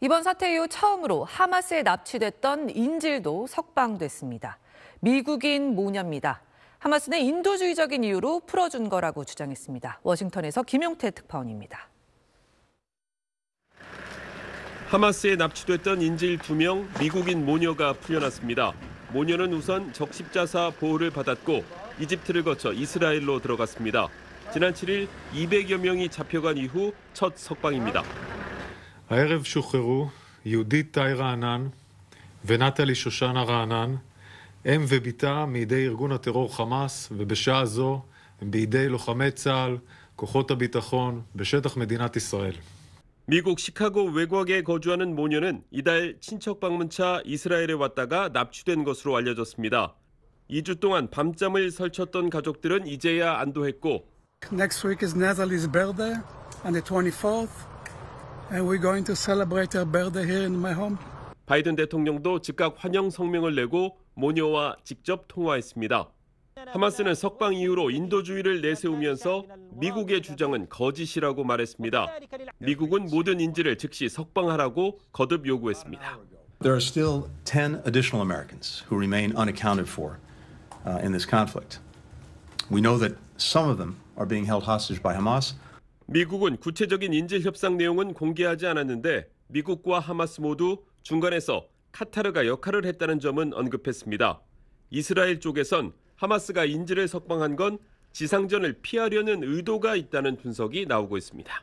이번 사태 이후 처음으로 하마스에 납치됐던 인질도 석방됐습니다. 미국인 모녀입니다. 하마스는 인도주의적인 이유로 풀어준 거라고 주장했습니다. 워싱턴에서 김용태 특파원입니다. 하마스에 납치됐던 인질 2명, 미국인 모녀가 풀려났습니다. 모녀는 우선 적십자사 보호를 받았고 이집트를 거쳐 이스라엘로 들어갔습니다. 지난 7일 200여 명이 잡혀간 이후 첫 석방입니다. הערב שוחררו יהודית תאי רענן ונטלי שושנה רענן, אם ובתה מידי ארגון הטרור חמאס, ובשעה זו הם בידי לוחמי צה"ל, כוחות הביטחון, בשטח מדינת ישראל. 미국 시카고 외곽에 거주하는 모녀는 이달 친척 방문차 이스라엘에 왔다가 납치된 것으로 알려졌습니다. 2주 동안 밤잠을 설쳤던 가족들은 이제야 안도했고 Next week is Natalie's birthday on the 24th. 바이든 대통령도 즉각 환영 성명을 내고 모녀와 직접 통화했습니다. 하마스는 석방 이후로 인도주의를 내세우면서 미국의 주장은 거짓이라고 말했습니다. 미국은 모든 인질을 즉시 석방하라고 거듭 요구했습니다. There are still 10 additional Americans who remain unaccounted for in this conflict. We know that some of them are being held hostage by Hamas. 미국은 구체적인 인질 협상 내용은 공개하지 않았는데 미국과 하마스 모두 중간에서 카타르가 역할을 했다는 점은 언급했습니다. 이스라엘 쪽에선 하마스가 인질을 석방한 건 지상전을 피하려는 의도가 있다는 분석이 나오고 있습니다.